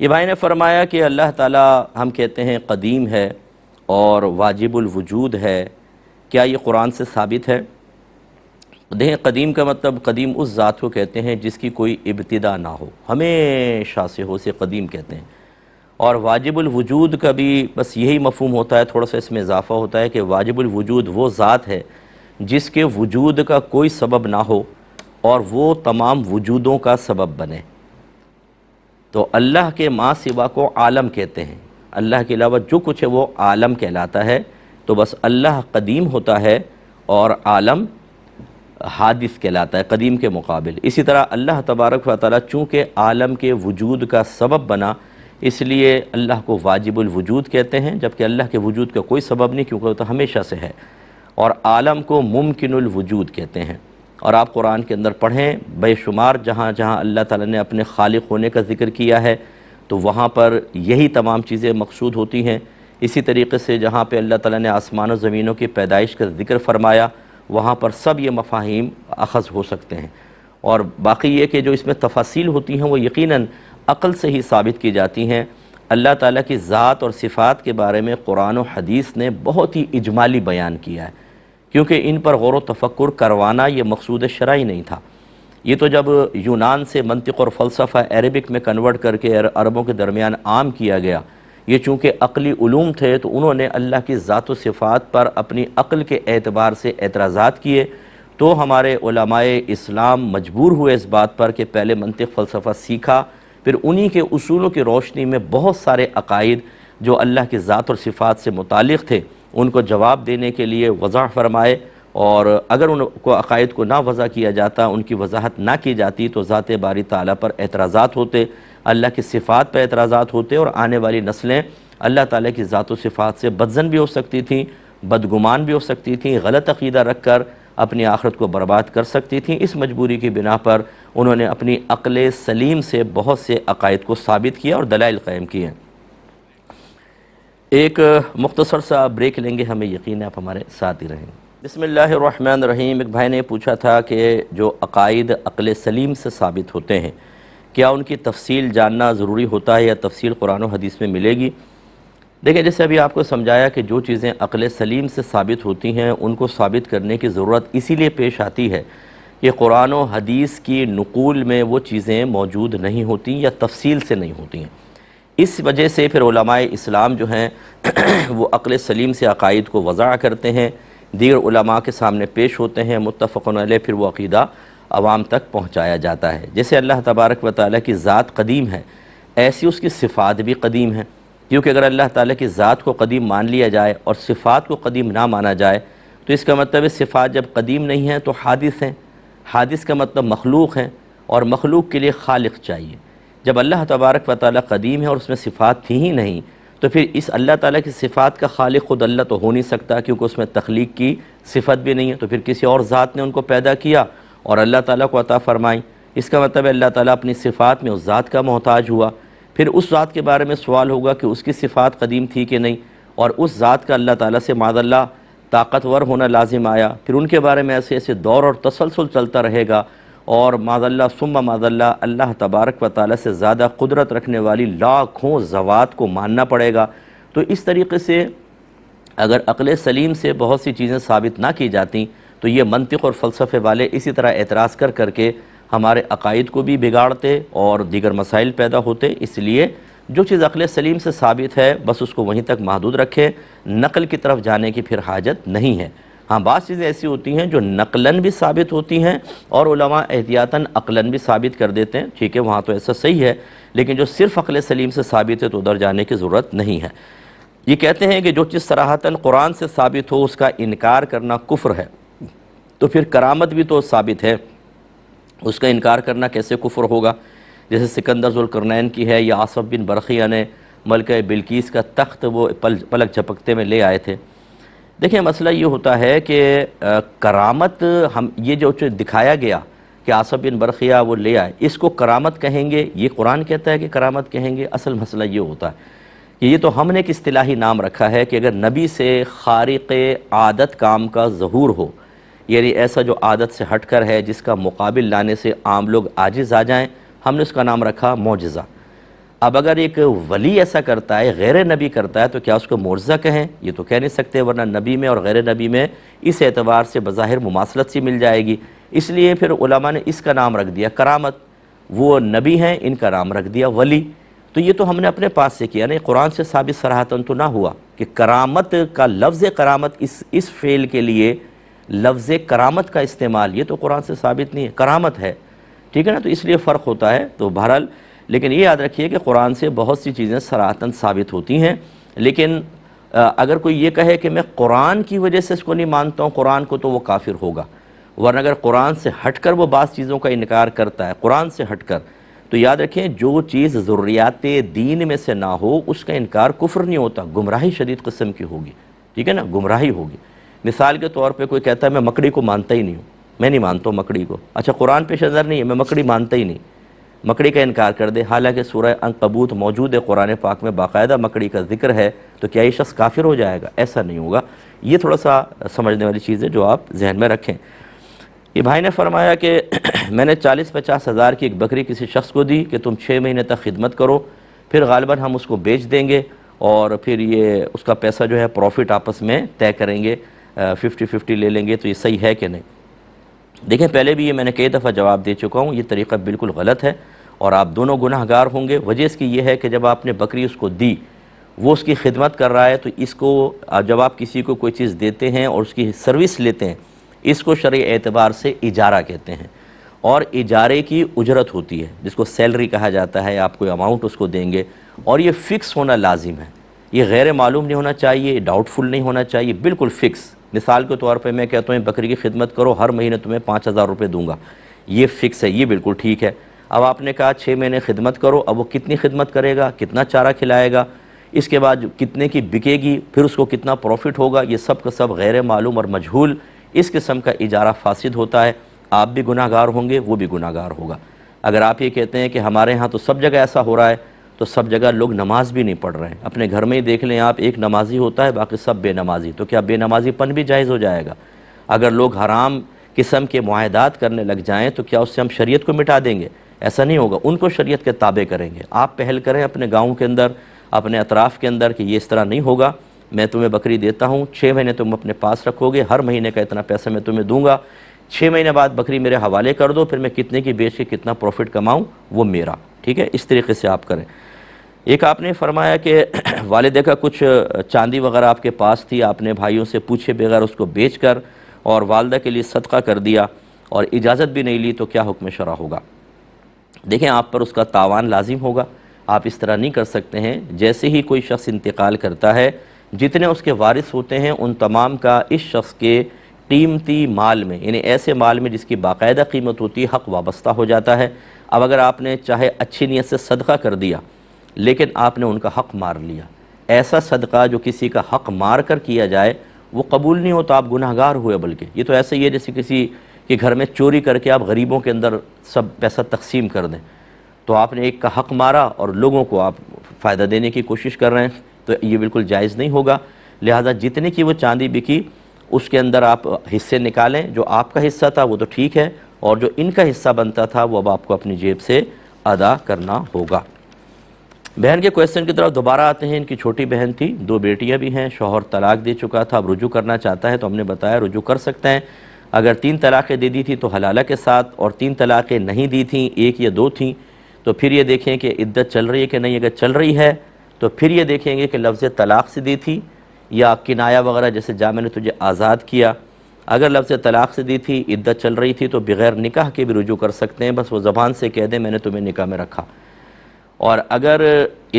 ये भाई ने फरमाया कि अल्लाह ताला हम कहते हैं कदीम है और वाजिबुलवजूद है क्या ये कुरान से साबित है देखें कदीम का मतलब कदीम उस ज़ात को कहते हैं जिसकी कोई इब्तदा ना हो हमेशा से हो से कदीम कहते हैं और वाजिबुलवजूद का भी बस यही मफहम होता है थोड़ा सा इसमें इजाफ़ा होता है कि वाजिबुलवजूद वो ज़ात है जिसके वजूद का कोई सबब ना हो और वो तमाम वजूदों का सबब बने तो अल्लाह के माँ सिवा को आलम कहते हैं अल्लाह के अलावा जो कुछ है वो आलम कहलाता है तो बस अल्लाह कदीम होता है और आलम हादिस कहलाता है कदीम के मुकाबले इसी तरह अल्लाह तबारक व चूँकि आलम के वजूद का सबब बना इसलिए अल्लाह को वाजिबुल वजूद कहते हैं जबकि अल्लाह के वजूद का कोई सबब नहीं क्योंकि वो तो हमेशा से है और आलम को मुमकिनुल वजूद कहते हैं और आप कुरान के अंदर पढ़ें बेशुमार जहाँ जहाँ अल्लाह ताला ने अपने खालिक होने का जिक्र किया है तो वहाँ पर यही तमाम चीज़ें मकसूद होती हैं इसी तरीके से जहाँ पर अल्लाह ताला ने आसमान और ज़मीनों की पैदाइश का जिक्र फरमाया वहाँ पर सब ये मफाहिम अखज़ हो सकते हैं और बाकी ये कि जो इसमें तफासिल होती हैं वो यकीनन अक़ल से ही साबित की जाती हैं अल्लाह ताला की ज़ात और सिफ़ात के बारे में कुरान और हदीस ने बहुत ही इजमाली बयान किया है क्योंकि इन पर गौर तफक्र करवाना ये मकसूद शराय नहीं था ये तो जब यूनान से मनतिक और फ़लसफ़ा अरबिक में कन्वर्ट करके अरबों के दरमियान आम किया गया ये चूँकि अकली उलूम थे तो उन्होंने अल्लाह की ज़ात सिफ़ात पर अपनी अक़ल के एतबार से एतराज़ात किए तो हमारे इस्लाम मजबूर हुए इस बात पर कि पहले मनतिक फ़लसफ़ा सीखा फिर उन्हीं के असूलों की रोशनी में बहुत सारे अकायद जो अल्लाह की ज़ात और सिफ़ात से मुतल थे उनको जवाब देने के लिए वज़ा फरमाए और अगर उनको अकायद को ना वज़ा किया जाता उनकी वजाहत ना की जाती तो ज़ात बारी ताली पर एतराज़ात होते अल्लाह की सिफ़ात पर एतराज़ात होते और आने वाली नस्लें अल्लाह ताली की ज़ात सिफ़ात से बदजन भी हो सकती थी बदगुमान भी हो सकती थी गलत अकीदा रख कर अपनी आखरत को बर्बाद कर सकती थी इस मजबूरी की बिना पर उन्होंने अपनी अक़ल सलीम से बहुत से अकायद को साबित किया और दलाइल क़ायम किए हैं एक मुख्तसर सा ब्रेक लेंगे हमें यकीन है आप हमारे साथ ही रहेंगे बसमिल्ल रहीम एक भाई ने पूछा था कि जो अकायद अक़ल सलीम से साबित होते हैं क्या उनकी तफसील जानना ज़रूरी होता है या तफसील कुरान हदीस में मिलेगी देखिए जैसे अभी आपको समझाया कि जो चीज़ें अक़ल सलीम से साबित होती हैं उनको साबित करने की ज़रूरत इसीलिए पेश आती है कि कुरान हदीस की नकूल में वो चीज़ें मौजूद नहीं होती या तफसील से नहीं होती हैं इस वजह से फिर इस्लाम जो हैं वो अक़ल सलीम से अकायद को वज़ा करते हैं दीगर के सामने पेश होते हैं मुतफ़न फिर वो अक़ीदा आवाम तक पहुँचाया जाता है जैसे अल्लाह तबारक व ताली की ज़ात कदीम है ऐसी उसकी सिफ़ात भी कदीम है क्योंकि अगर अल्लाह ताली की ज़ात को कदीम मान लिया जाए और सिफ़ात को कदीम ना माना जाए तो इसका मतलब सिफ़ात जब कदीम नहीं है तो हादिस हैं हादिस का मतलब मखलूक हैं और मखलूक के लिए खालिक चाहिए जब अल्लाह तबारक व ताली कदीम है और उसमें सिफ़ात थी ही नहीं तो फिर इस अल्लाह ताली की सिफ़ात का खालिक ख़ुद अल्लाह तो हो नहीं सकता क्योंकि उसमें तख्लीक की सिफत भी नहीं है तो फिर किसी और ज़ात ने उनको पैदा किया और अल्लाह ताली को अता फ़रमाई इसका मतलब अल्लाह ताली अपनी सिफ़ात में उस ज़ात का मोहताज हुआ फिर उस ज़ात के बारे में सवाल होगा कि उसकी सिफ़ात कदीम थी कि नहीं और उस ज़ात का अल्लाह ताली से मादल्ला ताकतवर होना लाजिम आया फिर उनके बारे में ऐसे ऐसे दौर और तसलसल चलता रहेगा और माजल्ला सुम माजल्ला अल्लाह तबारक व ताली से ज़्यादा कुदरत रखने वाली लाखों जवात को मानना पड़ेगा तो इस तरीके से अगर अक़ल सलीम से बहुत सी चीज़ें साबित ना की जाती तो ये मनतिक और फ़लसफ़े वाले इसी तरह एतराज़ कर करके हमारे अकायद को भी बिगाड़ते और दीगर मसाइल पैदा होते इसलिए जो चीज़ अक़ल सलीम से साबित है बस उसको वहीं तक महदूद रखें नकल की तरफ जाने की फिर हाजत नहीं है हाँ बात चीज़ें ऐसी होती हैं जो नकलन भी साबित होती हैं और एहतियातन अकलन भी साबित कर देते हैं ठीक है वहाँ तो ऐसा सही है लेकिन जो सिर्फ अकल सलीम से साबित है तो उधर जाने की ज़रूरत नहीं है ये कहते हैं कि जो चीज़ सराहतन कुरान से साबित हो उसका इनकार करना कुफ्र है तो फिर करामत भी तो साबित है उसका इनकार करना कैसे कुफ्र होगा जैसे सिकंदर जुलकरनैन की है या आसफ़ बिन बरखिया ने मलक बिल्किस का तख्त वो पल पलक झपकते में ले आए थे देखिए मसला ये होता है कि करामत हम ये जो दिखाया गया कि आसफ बिन बरखिया वो ले आए इसको करामत कहेंगे ये कुरान कहता है कि करामत कहेंगे असल मसला ये होता है कि ये तो हमने एक इस्तलाही नाम रखा है कि अगर नबी से खारिक आदत काम का जहूर हो यानी ऐसा जो आदत से हटकर है जिसका मुकाबिल लाने से आम लोग आजिज़ आ जाएँ हमने उसका नाम रखा मोजा अब अगर एक वली ऐसा करता है गैर नबी करता है तो क्या उसको मुर्जा कहें ये तो कह नहीं सकते वरना नबी में और गैर नबी में इस एतबार से बज़ाहिर मुमासलत सी मिल जाएगी इसलिए फिर उलमा ने इसका नाम रख दिया करामत वो नबी हैं इनका नाम रख दिया वली तो ये तो हमने अपने पास से किया नहीं कुरान से साबित सराहतन तो ना हुआ कि करामत का लफ्ज़ करामत इस इस फेल के लिए लफ्ज़ करामत का इस्तेमाल ये तो कुरान से साबित नहीं है करामत है ठीक है ना तो इसलिए फ़र्क होता है तो बहरहाल लेकिन ये याद रखिए कि कुरान से बहुत सी चीज़ें सरातन साबित होती हैं लेकिन अगर कोई ये कहे कि मैं कुरान की वजह से इसको नहीं मानता हूँ कुरान को तो वो काफिर होगा वरना अगर कुरान से हट कर वो बास चीज़ों का इनकार करता है कुरान से हट कर तो याद रखें जो चीज़ ज़रूरियात दीन में से ना हो उसका इनकार कुफर नहीं होता गुमराही शदीद कस्म की होगी ठीक है ना गुमराही होगी मिसाल के तौर पर कोई कहता है मैं मकड़ी को मानता ही नहीं हूँ मैं नहीं मानता हूँ मकड़ी को अच्छा कुरान पेश नज़र नहीं है मैं मकड़ी मानता ही नहीं मकड़ी का इनकार कर दे हालांकि सूरह अंकबूत मौजूद है कुरान पाक में बाकायदा मकड़ी का जिक्र है तो क्या ये शख्स काफिर हो जाएगा ऐसा नहीं होगा ये थोड़ा सा समझने वाली चीज़ है जो आप जहन में रखें ये भाई ने फरमाया कि मैंने चालीस पचास हज़ार की एक बकरी किसी शख्स को दी कि तुम छः महीने तक खिदमत करो फिर गालबा हम उसको बेच देंगे और फिर ये उसका पैसा जो है प्रॉफिट आपस में तय करेंगे फिफ्टी फिफ्टी ले लेंगे तो ये सही है कि नहीं देखें पहले भी ये मैंने कई दफ़ा जवाब दे चुका हूँ ये तरीका बिल्कुल गलत है और आप दोनों गुनाहगार होंगे वजह इसकी यह है कि जब आपने बकरी उसको दी वो उसकी खिदमत कर रहा है तो इसको जब आप किसी को कोई चीज़ देते हैं और उसकी सर्विस लेते हैं इसको शर्य एतबार से इजारा कहते हैं और इजारे की उजरत होती है जिसको सैलरी कहा जाता है आप कोई अमाउंट उसको देंगे और ये फ़िक्स होना लाजिम है ये गैर मालूम नहीं होना चाहिए डाउटफुल नहीं होना चाहिए बिल्कुल फ़िक्स मिसाल के तौर पर मैं कहता हूँ बकरी की खिदमत करो हर महीने तुम्हें पाँच हज़ार रुपये दूंगा ये फ़िक्स है ये बिल्कुल ठीक है अब आपने कहा छः महीने खिदमत करो अब वो कितनी खिदमत करेगा कितना चारा खिलाएगा इसके बाद कितने की बिकेगी फिर उसको कितना प्रॉफिट होगा ये सब का सब गैर मालूम और मजहूल इस किस्म का इजारा फासिद होता है आप भी गुनागार होंगे वो भी गुनागार होगा अगर आप ये कहते हैं कि हमारे यहाँ तो सब जगह ऐसा हो रहा है तो सब जगह लोग नमाज भी नहीं पढ़ रहे हैं अपने घर में ही देख लें आप एक नमाजी होता है बाकी सब बेनमाजी तो क्या बेनमाजीपन भी जायज़ हो जाएगा अगर लोग हराम किस्म के माहदात करने लग जाएँ तो क्या उससे हम शरीयत को मिटा देंगे ऐसा नहीं होगा उनको शरीयत के ताबे करेंगे आप पहल करें अपने गाँव के अंदर अपने अतराफ़ के अंदर कि ये इस तरह नहीं होगा मैं तुम्हें बकरी देता हूँ छः महीने तुम अपने पास रखोगे हर महीने का इतना पैसा मैं तुम्हें दूंगा छः महीने बाद बकरी मेरे हवाले कर दो फिर मैं कितने की बेच के कितना प्रॉफिट कमाऊँ वो मेरा ठीक है इस तरीके से आप करें एक आपने फरमाया कि वालदे का कुछ चांदी वगैरह आपके पास थी आपने भाइयों से पूछे बगैर उसको बेच कर और वालदा के लिए सदका कर दिया और इजाज़त भी नहीं ली तो क्या हुक्म शरा होगा देखें आप पर उसका तावान लाजिम होगा आप इस तरह नहीं कर सकते हैं जैसे ही कोई शख्स इंतकाल करता है जितने उसके वारिस होते हैं उन तमाम का इस शख्स के कीमती माल में यानी ऐसे माल में जिसकी बाकायदा कीमत होती है हक़ वाबस्ता हो जाता है अब अगर आपने चाहे अच्छी नीयत से सदका कर दिया लेकिन आपने उनका हक़ मार लिया ऐसा सदका जो किसी का हक़ मार कर किया जाए वो कबूल नहीं होता आप गुनाहगार हुए बल्कि ये तो ऐसे ही है जैसे किसी कि घर में चोरी करके आप गरीबों के अंदर सब पैसा तकसीम कर दें तो आपने एक का हक मारा और लोगों को आप फ़ायदा देने की कोशिश कर रहे हैं तो ये बिल्कुल जायज़ नहीं होगा लिहाजा जितने की वो चांदी बिकी उसके अंदर आप हिस्से निकालें जो आपका हिस्सा था वो तो ठीक है और जो इनका हिस्सा बनता था वो अब आपको अपनी जेब से अदा करना होगा बहन के क्वेश्चन की तरफ दोबारा आते हैं इनकी छोटी बहन थी दो बेटियां भी हैं शोहर तलाक दे चुका था अब रुजू करना चाहता है तो हमने बताया रुजू कर सकते हैं अगर तीन तलाक़ें दे दी थी तो हलाला के साथ और तीन तलाक़ें नहीं दी थी एक या दो थी तो फिर ये देखें कि इद्दत चल रही है कि नहीं अगर चल रही है तो फिर ये देखेंगे कि लफ्ज़ तलाक़ से दी थी या किनाया वगैरह जैसे जामे ने तुझे आज़ाद किया अगर लफ्ज़ तलाक़ से दी थी इद्दत चल रही थी तो बग़ैर निकाह के भी रुजू कर सकते हैं बस वो ज़बान से कह दें मैंने तुम्हें निकाह में रखा और अगर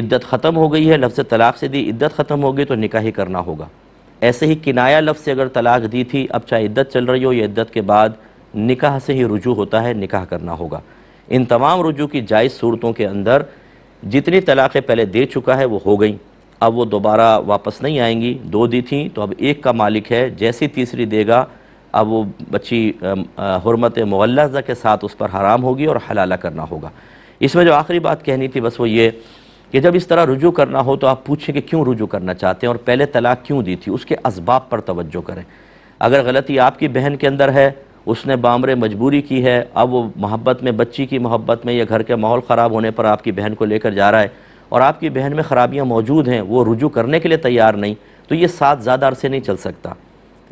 इद्दत ख़त्म हो गई है लफ्ज़ तलाक़ से दी इद्दत ख़त्म हो गई तो निकाह ही करना होगा ऐसे ही किनाया लफ्ज़ से अगर तलाक दी थी अब चाहे इद्दत चल रही हो या इद्दत के बाद निकाह से ही रुजू होता है निकाह करना होगा इन तमाम रुजू की जायज़ सूरतों के अंदर जितनी तलाक़ें पहले दे चुका है वो हो गई अब वो दोबारा वापस नहीं आएंगी दो दी थी तो अब एक का मालिक है जैसी तीसरी देगा अब वो बच्ची हरमत मुगल्ला के साथ उस पर हराम होगी और हलाला करना होगा इसमें जो आखिरी बात कहनी थी बस वो ये कि जब इस तरह रुजू करना हो तो आप पूछें कि क्यों रुजू करना चाहते हैं और पहले तलाक क्यों दी थी उसके इसबाब पर तवज्जो करें अगर गलती आपकी बहन के अंदर है उसने बामरे मजबूरी की है अब वो मोहब्बत में बच्ची की मोहब्बत में या घर के माहौल ख़राब होने पर आपकी बहन को लेकर जा रहा है और आपकी बहन में ख़राबियाँ मौजूद हैं वो रुजू करने के लिए तैयार नहीं तो ये साथ ज़्यादा अरसे नहीं चल सकता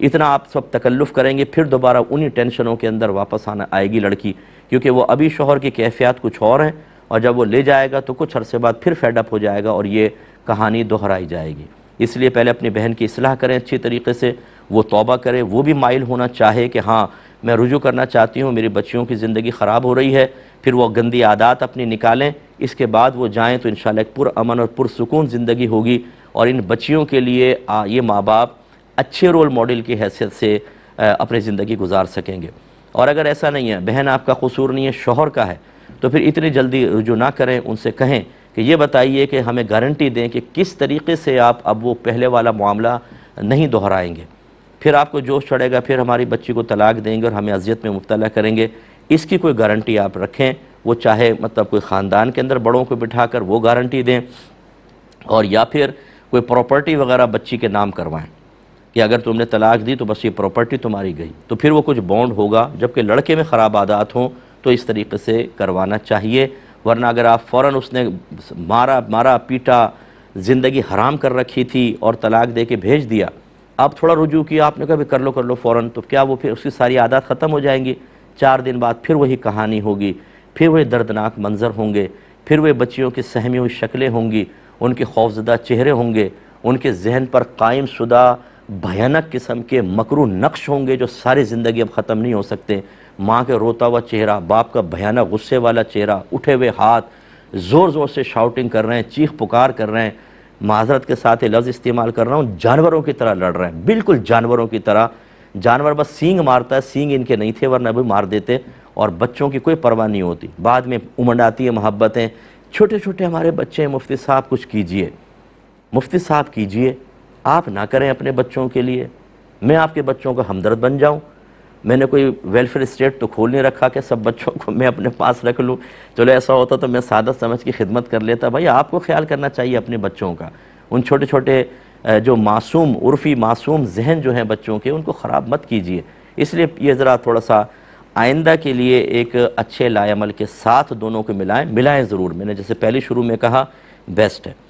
इतना आप सब तकल्लुफ़ करेंगे फिर दोबारा उन्हीं टेंशनों के अंदर वापस आना आएगी लड़की क्योंकि वो अभी शोहर की कैफियत कुछ और हैं और जब वो ले जाएगा तो कुछ अरसे बाद फिर फेडअप हो जाएगा और ये कहानी दोहराई जाएगी इसलिए पहले अपनी बहन की असलाह करें अच्छी तरीके से वो तोबा करे वो भी माइल होना चाहे कि हाँ मैं रुजू करना चाहती हूँ मेरी बच्चियों की ज़िंदगी ख़राब हो रही है फिर वो गंदी आदात अपनी निकालें इसके बाद वो जाएँ तो इन एक पुरान और पुरसकून ज़िंदगी होगी और इन बच्चियों के लिए आ, ये माँ बाप अच्छे रोल मॉडल की हैसियत से अपनी ज़िंदगी गुजार सकेंगे और अगर ऐसा नहीं है बहन आपका कसूर नहीं है शोहर का है तो फिर इतनी जल्दी रुजू ना करें उनसे कहें कि ये बताइए कि हमें गारंटी दें कि किस तरीके से आप अब वो पहले वाला मामला नहीं दोहराएंगे फिर आपको जोश चढ़ेगा फिर हमारी बच्ची को तलाक देंगे और हमें अजियत में मुबला करेंगे इसकी कोई गारंटी आप रखें वो चाहे मतलब कोई ख़ानदान के अंदर बड़ों को बिठा कर वो गारंटी दें और या फिर कोई प्रॉपर्टी वगैरह बच्ची के नाम करवाएं कि अगर तुमने तलाक दी तो बस ये प्रॉपर्टी तुम्हारी गई तो फिर वो कुछ बॉन्ड होगा जबकि लड़के में ख़राब आदात हों तो इस तरीके से करवाना चाहिए वरना अगर आप फ़ौर उसने मारा मारा पीटा ज़िंदगी हराम कर रखी थी और तलाक दे के भेज दिया आप थोड़ा रुजू किया आपने कहा कर लो कर लो फ़ौर तो क्या वो फिर उसकी सारी आदत ख़त्म हो जाएंगी चार दिन बाद फिर वही कहानी होगी फिर वही दर्दनाक मंज़र होंगे फिर वे बच्चियों की सहमी हुई शक्लें होंगी उनके खौफजदा चेहरे होंगे उनके जहन पर कायम शुदा भयानक किस्म के मकरू नक्श होंगे जो सारी ज़िंदगी अब ख़त्म नहीं हो सकते माँ के रोता हुआ चेहरा बाप का भयानक गुस्से वाला चेहरा उठे हुए हाथ ज़ोर ज़ोर से शाउटिंग कर रहे हैं चीख पुकार कर रहे हैं माजरत के साथ लफ्ज़ इस्तेमाल कर रहा हूँ जानवरों की तरह लड़ रहे हैं बिल्कुल जानवरों की तरह जानवर बस सींग मारता है सींग इनके नहीं थे वरना भी मार देते और बच्चों की कोई परवाह नहीं होती बाद में उमंड आती है मोहब्बतें छोटे छोटे हमारे बच्चे हैं मुफ्ती साहब कुछ कीजिए मुफ्ती साहब कीजिए आप ना करें अपने बच्चों के लिए मैं आपके बच्चों का हमदर्द बन जाऊं मैंने कोई वेलफेयर स्टेट तो खोल नहीं रखा कि सब बच्चों को मैं अपने पास रख लूँ चलो ऐसा होता तो मैं सादा समझ की खिदमत कर लेता भाई आपको ख्याल करना चाहिए अपने बच्चों का उन छोटे छोटे जो मासूम उर्फ़ी मासूम जहन जो हैं बच्चों के उनको ख़राब मत कीजिए इसलिए ये ज़रा थोड़ा सा आइंदा के लिए एक अच्छे लायामल के साथ दोनों को मिलाएं मिलाएं ज़रूर मैंने जैसे पहले शुरू में कहा बेस्ट है